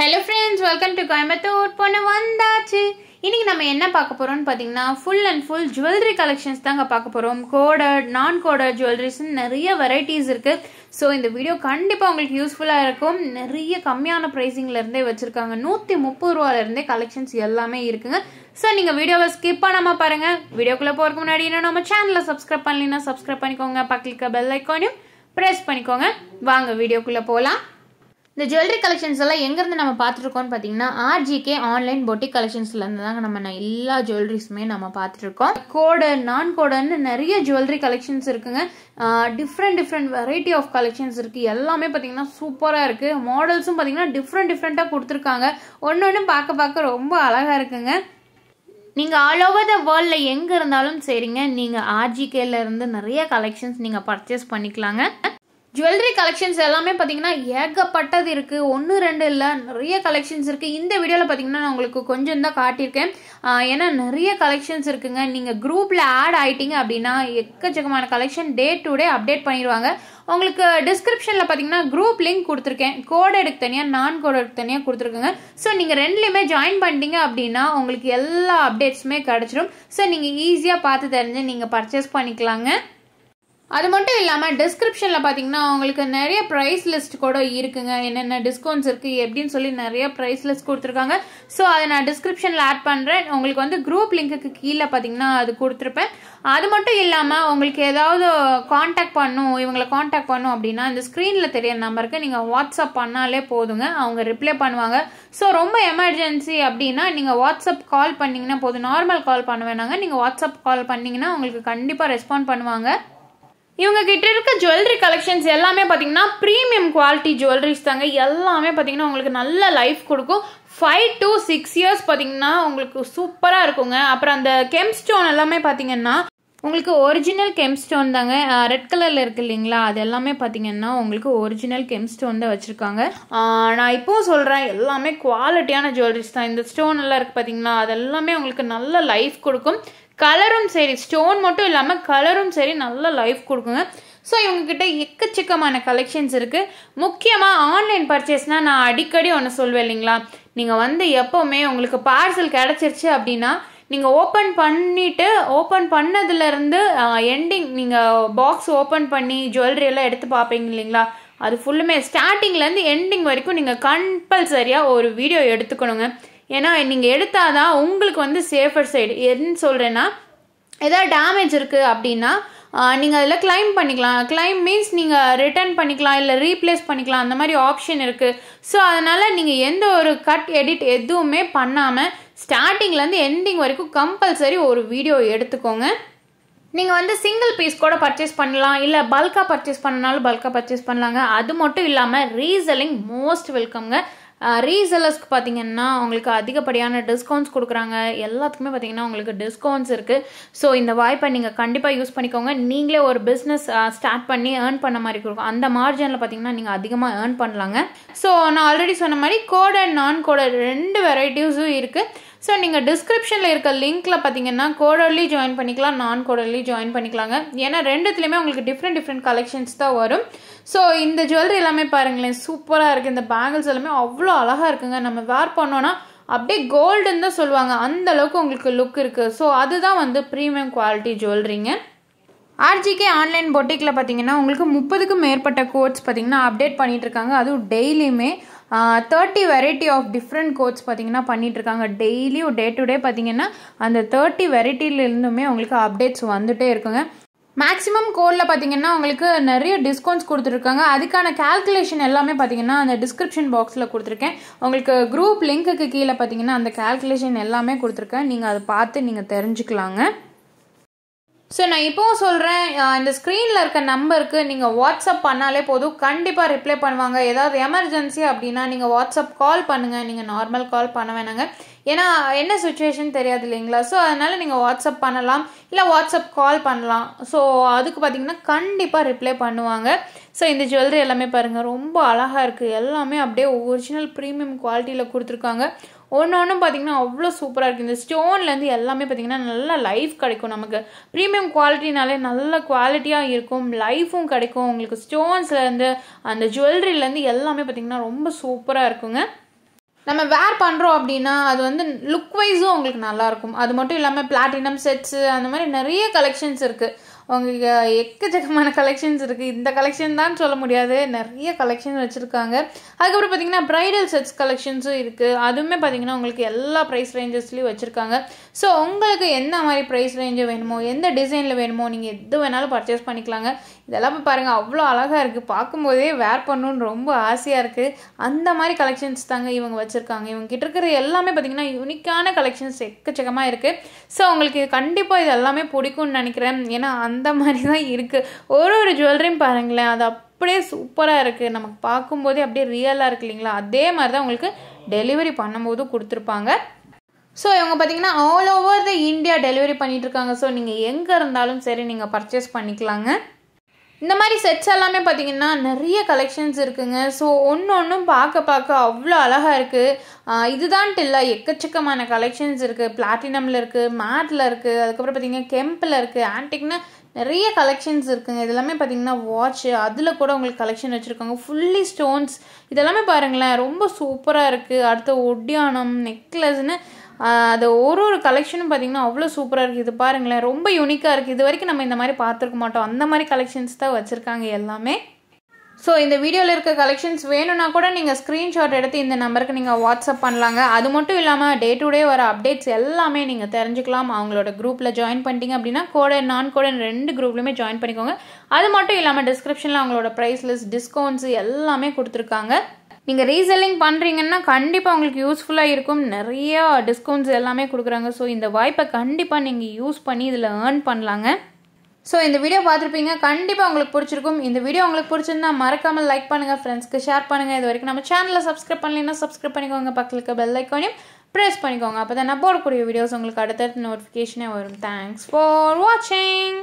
hello friends welcome to Coimbatore பொண்ணு வந்தாச்சு இன்றைக்கி நம்ம என்ன பார்க்க போகிறோம்னு பார்த்தீங்கன்னா full and full jewellery collections தாங்க பார்க்க போகிறோம் கோடட் நான் கோடட் ஜுவல்லரிஸ்ன்னு நிறைய வெரைட்டிஸ் இருக்குது ஸோ இந்த வீடியோ கண்டிப்பாக உங்களுக்கு யூஸ்ஃபுல்லாக இருக்கும் நிறைய கம்மியான ப்ரைஸிங்லேருந்தே வச்சுருக்காங்க நூற்றி முப்பது ரூபாலேருந்தே கலெக்ஷன்ஸ் எல்லாமே இருக்குங்க ஸோ நீங்கள் வீடியோவை ஸ்கிப் பண்ணாமல் பாருங்கள் வீடியோக்குள்ளே போகிறதுக்கு முன்னாடி என்ன நம்ம சேனலை சப்ஸ்கிரைப் பண்ணலன்னா சப்ஸ்கிரைப் பண்ணிக்கோங்க பக்கத்துக்கு பெல் ஐக்கானையும் ப்ரெஸ் பண்ணிக்கோங்க வாங்க வீடியோக்குள்ளே போகலாம் இந்த ஜுவல்லரி கலெக்ஷன்ஸ் எல்லாம் எங்கேருந்து நம்ம பார்த்துருக்கோம்னு பார்த்தீங்கன்னா ஆர்ஜிகே ஆன்லைன் பொட்டிக் கலெக்ஷன்ஸ்லேருந்து தாங்க நம்ம எல்லா ஜுவல்லரிஸுமே நம்ம பார்த்துருக்கோம் கோடு நான் கோடுன்னு நிறைய ஜுவல்லரி கலெக்ஷன்ஸ் இருக்குங்க different different variety of collections இருக்குது எல்லாமே பார்த்தீங்கன்னா சூப்பராக இருக்குது மாடல்ஸும் பார்த்தீங்கன்னா டிஃப்ரெண்ட் டிஃப்ரெண்ட்டாக கொடுத்துருக்காங்க ஒன்று ஒன்றும் பார்க்க பார்க்க ரொம்ப அழகாக இருக்குங்க நீங்கள் ஆல் ஓவர் த வேர்ல்டில் எங்கே இருந்தாலும் சரிங்க நீங்கள் ஆர்ஜிகேல நிறைய கலெக்ஷன்ஸ் நீங்கள் பர்ச்சேஸ் பண்ணிக்கலாங்க ஜுவல்லரி கலெக்ஷன்ஸ் எல்லாமே பார்த்தீங்கன்னா ஏகப்பட்டது இருக்குது ஒன்று ரெண்டு இல்லை நிறைய கலெக்ஷன்ஸ் இருக்குது இந்த வீடியோவில் பார்த்தீங்கன்னா நான் உங்களுக்கு கொஞ்சம் தான் காட்டியிருக்கேன் ஏன்னா நிறைய கலெக்ஷன்ஸ் இருக்குங்க நீங்கள் குரூப்பில் ஆட் ஆகிட்டீங்க அப்படின்னா எக்கச்சக்கமான collection day to day update பண்ணிடுவாங்க உங்களுக்கு டிஸ்கிரிப்ஷனில் பார்த்தீங்கன்னா குரூப் லிங்க் கொடுத்துருக்கேன் கோடெடுக்கு தனியாக நான் எடுக்கு தனியாக கொடுத்துருக்குங்க ஸோ நீங்கள் ரெண்டுலேயுமே ஜாயின் பண்ணிட்டீங்க அப்படின்னா உங்களுக்கு எல்லா அப்டேட்ஸுமே கிடச்சிரும் ஸோ நீங்கள் ஈஸியாக பார்த்து தெரிஞ்சு நீங்கள் பர்ச்சேஸ் பண்ணிக்கலாங்க அது மட்டும் இல்லாமல் டிஸ்கிரிப்ஷனில் பார்த்தீங்கன்னா உங்களுக்கு நிறைய ப்ரைஸ் லிஸ்ட் கூட இருக்குங்க என்னென்ன டிஸ்கவுண்ட்ஸ் இருக்குது எப்படின்னு சொல்லி நிறைய ப்ரைஸ் லிஸ்ட் கொடுத்துருக்காங்க ஸோ அதை நான் டிஸ்கிரிப்ஷனில் ஆட் பண்ணுறேன் உங்களுக்கு வந்து குரூப் லிங்க்குக்கு கீழே பார்த்தீங்கன்னா அது கொடுத்துருப்பேன் அது மட்டும் இல்லாமல் உங்களுக்கு ஏதாவது காண்டாக்ட் பண்ணும் இவங்களை காண்டாக்ட் பண்ணும் அப்படின்னா இந்த ஸ்க்ரீனில் தெரிய நம்பருக்கு நீங்கள் வாட்ஸ்அப் பண்ணாலே போதுங்க அவங்க ரிப்ளை பண்ணுவாங்க ஸோ ரொம்ப எமர்ஜென்சி அப்படின்னா நீங்கள் வாட்ஸ்அப் கால் பண்ணிங்கன்னா போதும் நார்மல் கால் பண்ண வேணாங்க நீங்கள் வாட்ஸ்அப் கால் பண்ணிங்கன்னா உங்களுக்கு கண்டிப்பாக ரெஸ்பாண்ட் பண்ணுவாங்க இவங்க கிட்ட இருக்க ஜுவல்லரி கலெக்ஷன்ஸ் எல்லாமே பார்த்தீங்கன்னா ப்ரீமியம் குவாலிட்டி ஜுவல்லரிஸ் தாங்க எல்லாமே பார்த்தீங்கன்னா உங்களுக்கு நல்ல லைஃப் கொடுக்கும் ஃபைவ் டு சிக்ஸ் இயர்ஸ் பார்த்தீங்கன்னா உங்களுக்கு சூப்பராக இருக்குங்க அப்புறம் அந்த கெம் ஸ்டோன் எல்லாமே பார்த்தீங்கன்னா உங்களுக்கு ஒரிஜினல் கெம் ஸ்டோன் தாங்க ரெட் கலரில் இருக்குது இல்லைங்களா அது எல்லாமே பார்த்தீங்கன்னா உங்களுக்கு ஒரிஜினல் கெம் ஸ்டோன் தான் வச்சுருக்காங்க நான் இப்போவும் சொல்கிறேன் எல்லாமே குவாலிட்டியான ஜுவல்லரிஸ் தான் இந்த ஸ்டோன் எல்லாம் இருக்குது பார்த்தீங்கன்னா அது எல்லாமே உங்களுக்கு நல்ல லைஃப் கொடுக்கும் கலரும் சரி ஸ்டோன் மட்டும் இல்லாமல் கலரும் சரி நல்ல லைஃப் கொடுக்குங்க ஸோ இவங்கக்கிட்ட எக்கச்சக்கமான கலெக்ஷன்ஸ் இருக்குது முக்கியமாக ஆன்லைன் பர்ச்சேஸ்னால் நான் அடிக்கடி ஒன்று சொல்வேன் இல்லைங்களா நீங்கள் வந்து எப்போவுமே உங்களுக்கு பார்சல் கிடச்சிருச்சு அப்படின்னா நீங்கள் ஓப்பன் பண்ணிவிட்டு ஓப்பன் பண்ணதுலேருந்து எண்டிங் நீங்கள் பாக்ஸ் ஓப்பன் பண்ணி ஜுவல்லரி எல்லாம் எடுத்து பார்ப்பீங்க இல்லைங்களா அது ஃபுல்லுமே ஸ்டார்டிங்லேருந்து எண்டிங் வரைக்கும் நீங்கள் கம்பல்சரியாக ஒரு வீடியோ எடுத்துக்கணுங்க ஏன்னா நீங்கள் எடுத்தால் தான் உங்களுக்கு வந்து சேஃபர் சைடு என்ன சொல்கிறேன்னா எதாவது டேமேஜ் இருக்குது அப்படின்னா நீங்கள் அதில் கிளைம் பண்ணிக்கலாம் கிளைம் மீன்ஸ் நீங்கள் ரிட்டர்ன் பண்ணிக்கலாம் இல்லை ரீப்ளேஸ் பண்ணிக்கலாம் அந்த மாதிரி ஆப்ஷன் இருக்குது ஸோ அதனால் நீங்கள் எந்த ஒரு கட் எடிட் எதுவுமே பண்ணாமல் ஸ்டார்டிங்லேருந்து எண்டிங் வரைக்கும் கம்பல்சரி ஒரு வீடியோ எடுத்துக்கோங்க நீங்கள் வந்து சிங்கிள் பீஸ் கூட பர்ச்சேஸ் பண்ணலாம் இல்லை பல்காக பர்ச்சேஸ் பண்ணனாலும் பல்காக பர்ச்சேஸ் பண்ணலாங்க அது மட்டும் இல்லாமல் ரீசெல்லிங் மோஸ்ட் வெல்கம்ங்க ரீசெல்லர்ஸ்க்கு பார்த்தீங்கன்னா உங்களுக்கு அதிகப்படியான டிஸ்கவுண்ட்ஸ் கொடுக்குறாங்க எல்லாத்துக்குமே பார்த்தீங்கன்னா உங்களுக்கு டிஸ்கவுண்ட்ஸ் இருக்குது ஸோ இந்த வாய்ப்பை நீங்கள் கண்டிப்பாக யூஸ் பண்ணிக்கோங்க நீங்களே ஒரு பிஸ்னஸ் ஸ்டார்ட் பண்ணி ஏர்ன் பண்ண மாதிரி கொடுக்கும் அந்த மார்ஜினில் பார்த்தீங்கன்னா நீங்கள் அதிகமாக ஏர்ன் பண்ணலாங்க ஸோ நான் ஆல்ரெடி சொன்ன மாதிரி கோட் அண்ட் நான் கோட் ரெண்டு வெரைட்டிஸும் இருக்குது ஸோ நீங்கள் டிஸ்கிரிப்ஷனில் இருக்க லிங்க்கில் பார்த்தீங்கன்னா கோடர்லி ஜாயின் பண்ணிக்கலாம் நான் கோடர்லி ஜாயின் பண்ணிக்கலாங்க ஏன்னா ரெண்டுத்துலேயுமே உங்களுக்கு டிஃப்ரெண்ட் டிஃப்ரெண்ட் கலெக்ஷன்ஸ் தான் வரும் ஸோ இந்த ஜுவல்லரி எல்லாமே பாருங்களேன் சூப்பராக இருக்குது இந்த பேங்கிள்ஸ் எல்லாமே அவ்வளோ அழகாக இருக்குங்க நம்ம வேர் பண்ணோன்னா அப்படியே கோல்டுன்னு தான் சொல்லுவாங்க அந்த அளவுக்கு உங்களுக்கு லுக் இருக்குது ஸோ அதுதான் வந்து ப்ரீமியம் குவாலிட்டி ஜுவல்லரிங்க ஆர்ஜிகே ஆன்லைன் பொட்டிக்கில் பார்த்தீங்கன்னா உங்களுக்கு முப்பதுக்கும் மேற்பட்ட கோட்ஸ் பார்த்தீங்கன்னா அப்டேட் இருக்காங்க அதுவும் டெய்லியுமே thirty variety of different codes பார்த்திங்கன்னா பண்ணிகிட்ருக்காங்க டெய்லியும் டே டு டே பார்த்திங்கன்னா அந்த தேர்ட்டி வெரைட்டிலேருந்துமே உங்களுக்கு அப்டேட்ஸ் வந்துகிட்டே இருக்குங்க மேக்ஸிமம் கோடில் பார்த்தீங்கன்னா உங்களுக்கு நிறைய டிஸ்கவுண்ட்ஸ் கொடுத்துருக்காங்க அதுக்கான கேல்குலேஷன் எல்லாமே பார்த்தீங்கன்னா அந்த டிஸ்கிரிப்ஷன் பாக்ஸில் கொடுத்துருக்கேன் உங்களுக்கு குரூப் லிங்க்குக்கு கீழே பார்த்தீங்கன்னா அந்த கேல்குலேஷன் எல்லாமே கொடுத்துருக்கேன் நீங்கள் அதை பார்த்து நீங்கள் தெரிஞ்சுக்கலாங்க ஸோ நான் இப்போவும் சொல்கிறேன் இந்த ஸ்க்ரீனில் இருக்க நம்பருக்கு நீங்கள் வாட்ஸ்அப் பண்ணாலே போதும் கண்டிப்பாக ரிப்ளை பண்ணுவாங்க ஏதாவது எமர்ஜென்சி அப்படின்னா நீங்கள் வாட்ஸ்அப் கால் பண்ணுங்கள் நீங்கள் நார்மல் கால் பண்ண வேணாங்க ஏன்னா என்ன சுச்சுவேஷன் தெரியாது இல்லைங்களா ஸோ அதனால் நீங்கள் வாட்ஸ்அப் பண்ணலாம் இல்லை வாட்ஸ்அப் கால் பண்ணலாம் ஸோ அதுக்கு பார்த்தீங்கன்னா கண்டிப்பாக ரிப்ளை பண்ணுவாங்க ஸோ இந்த ஜுவல்லரி எல்லாமே பாருங்கள் ரொம்ப அழகாக இருக்குது எல்லாமே அப்படியே ஒரிஜினல் ப்ரீமியம் குவாலிட்டியில் கொடுத்துருக்காங்க ஒன்று ஒன்றும் பார்த்தீங்கன்னா அவ்வளோ சூப்பராக இருக்குது இந்த ஸ்டோன்லேருந்து எல்லாமே பார்த்திங்கன்னா நல்லா லைஃப் கிடைக்கும் நமக்கு ப்ரீமியம் குவாலிட்டினாலே நல்ல குவாலிட்டியாக இருக்கும் லைஃபும் கிடைக்கும் உங்களுக்கு ஸ்டோன்ஸ்லேருந்து அந்த ஜுவல்லரிலேருந்து எல்லாமே பார்த்திங்கன்னா ரொம்ப சூப்பராக இருக்குங்க நம்ம வேர் பண்ணுறோம் அப்படின்னா அது வந்து லுக் வைஸும் உங்களுக்கு நல்லாயிருக்கும் அது மட்டும் இல்லாமல் பிளாட்டினம் செட்ஸு அந்த மாதிரி நிறைய கலெக்ஷன்ஸ் இருக்குது அவங்க எக்கச்சக்கமான கலெக்ஷன்ஸ் இருக்குது இந்த கலெக்ஷன் தான் சொல்ல முடியாது நிறைய கலெக்ஷன் வச்சுருக்காங்க அதுக்கப்புறம் பார்த்திங்கன்னா ப்ரைடல் செட்ஸ் கலெக்ஷன்ஸும் இருக்குது அதுவுமே பார்த்திங்கன்னா உங்களுக்கு எல்லா ப்ரைஸ் ரேஞ்சஸ்லேயும் வச்சுருக்காங்க ஸோ உங்களுக்கு எந்த மாதிரி ப்ரைஸ் ரேஞ்சு வேணுமோ எந்த டிசைனில் வேணுமோ நீங்கள் எது வேணாலும் பர்ச்சேஸ் பண்ணிக்கலாங்க இதெல்லாம் இப்போ பாருங்கள் அவ்வளோ அழகாக இருக்குது பார்க்கும்போதே வேர் பண்ணணுன்னு ரொம்ப ஆசையாக இருக்குது அந்த மாதிரி கலெக்ஷன்ஸ் தாங்க இவங்க வச்சுருக்காங்க இவங்க கிட்ட இருக்கிற எல்லாமே பார்த்திங்கன்னா யூனிக்கான கலெக்ஷன்ஸ் எக்கச்சக்கமாக இருக்குது ஸோ உங்களுக்கு கண்டிப்பாக இது எல்லாமே பிடிக்கும்னு நினைக்கிறேன் ஏன்னா அந்த மாதிரி தான் இருக்குது ஒரு ஒரு ஜுவல்லரியும் பாருங்களேன் அது அப்படியே சூப்பராக இருக்குது நமக்கு பார்க்கும்போதே அப்படியே ரியலாக இருக்கு இல்லைங்களா அதே மாதிரி தான் உங்களுக்கு டெலிவரி பண்ணும்போதும் கொடுத்துருப்பாங்க ஸோ இவங்க பார்த்தீங்கன்னா all over the India delivery பண்ணிகிட்ருக்காங்க ஸோ நீங்கள் எங்கே இருந்தாலும் சரி நீங்கள் பர்ச்சேஸ் பண்ணிக்கலாங்க இந்த மாதிரி செட்ஸ் எல்லாமே பார்த்திங்கன்னா நிறைய கலெக்ஷன்ஸ் இருக்குங்க ஸோ ஒன்று ஒன்றும் பார்க்க பார்க்க அவ்வளோ அழகாக இருக்குது இதுதான்ட்டு இல்லை எக்கச்சக்கமான கலெக்ஷன்ஸ் இருக்குது பிளாட்டினமில் இருக்குது மேட்டில் இருக்குது அதுக்கப்புறம் பார்த்திங்கன்னா கெம்பில் இருக்குது ஆன்டிக்னா நிறைய கலெக்ஷன்ஸ் இருக்குதுங்க இதெல்லாமே பார்த்திங்கன்னா வாட்ச்சு அதில் கூட உங்களுக்கு கலெக்ஷன் வச்சுருக்காங்க ஃபுல்லி ஸ்டோன்ஸ் இதெல்லாமே பாருங்களேன் ரொம்ப சூப்பராக இருக்குது அடுத்த ஒட்டியானம் நெக்லஸ்னு அது ஒரு ஒரு கலெக்ஷனும் பார்த்திங்கன்னா அவ்வளோ சூப்பராக இருக்குது இது பாருங்களேன் ரொம்ப யூனிக்காக இருக்குது இது வரைக்கும் நம்ம இந்த மாதிரி பார்த்துருக்க மாட்டோம் அந்த மாதிரி கலெக்ஷன்ஸ் தான் வச்சுருக்காங்க எல்லாமே ஸோ இந்த வீடியோவில் இருக்க கலெக்ஷன்ஸ் வேணும்னா கூட நீங்கள் ஸ்க்ரீன்ஷாட் எடுத்து இந்த நம்பருக்கு நீங்கள் வாட்ஸ்அப் பண்ணலாங்க அது மட்டும் இல்லாமல் டே டு டே வர அப்டேட்ஸ் எல்லாமே நீங்கள் தெரிஞ்சுக்கலாம் அவங்களோட குரூப்பில் ஜாயின் பண்ணிட்டீங்க அப்படின்னா கோடை நான் கோடன் ரெண்டு குரூப்லையுமே ஜாயின் பண்ணிக்கோங்க அது மட்டும் இல்லாமல் டிஸ்கிரிப்ஷனில் அவங்களோட ப்ரைஸ் லிஸ்ட் டிஸ்கவுண்ட்ஸ் எல்லாமே கொடுத்துருக்காங்க நீங்கள் ரீசெல்லிங் பண்ணுறீங்கன்னா கண்டிப்பாக உங்களுக்கு யூஸ்ஃபுல்லாக இருக்கும் நிறையா டிஸ்கவுண்ட்ஸ் எல்லாமே கொடுக்குறாங்க ஸோ இந்த வாய்ப்பை கண்டிப்பாக நீங்கள் யூஸ் பண்ணி இதில் ஏர்ன் பண்ணலாங்க ஸோ இந்த வீடியோ பார்த்துருப்பீங்க கண்டிப்பாக உங்களுக்கு பிடிச்சிருக்கும் இந்த வீடியோ உங்களுக்கு பிடிச்சிருந்தா மறக்காமல் லைக் பண்ணுங்கள் ஃப்ரெண்ட்ஸ்க்கு ஷேர் பண்ணுங்கள் இது வரைக்கும் நம்ம சேனலில் சப்ஸ்கிரைப் பண்ணலைன்னா சப்ஸ்கிரைப் பண்ணிக்கோங்க பக்கத்துக்கு பெல் ஐக்கானையும் ப்ரெஸ் பண்ணிக்கோங்க அப்போ தான் நான் போடக்கூடிய வீடியோஸ் உங்களுக்கு அடுத்தடுத்த நோட்டிஃபிகேஷனே வரும் தேங்க்ஸ் ஃபார் வாட்சிங்